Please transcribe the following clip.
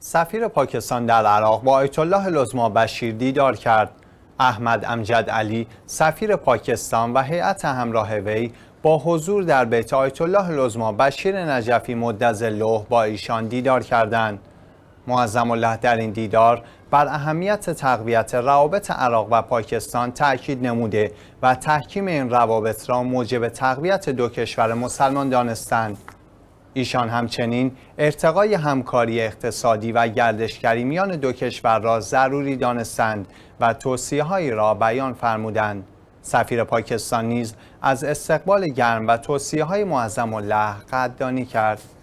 سفیر پاکستان در عراق با آیت الله لزما بشیر دیدار کرد احمد امجد علی سفیر پاکستان و هیئت همراه وی با حضور در بیت آیت الله لزما بشیر نجفی مدظله با ایشان دیدار کردند معظم الله در این دیدار بر اهمیت تقویت روابط عراق و پاکستان تاکید نموده و تحکیم این روابط را موجب تقویت دو کشور مسلمان دانستند ایشان همچنین ارتقای همکاری اقتصادی و گردشگری میان دو کشور را ضروری دانستند و هایی را بیان فرمودند. سفیر پاکستان نیز از استقبال گرم و توصیه های معظم الله قدردانی کرد.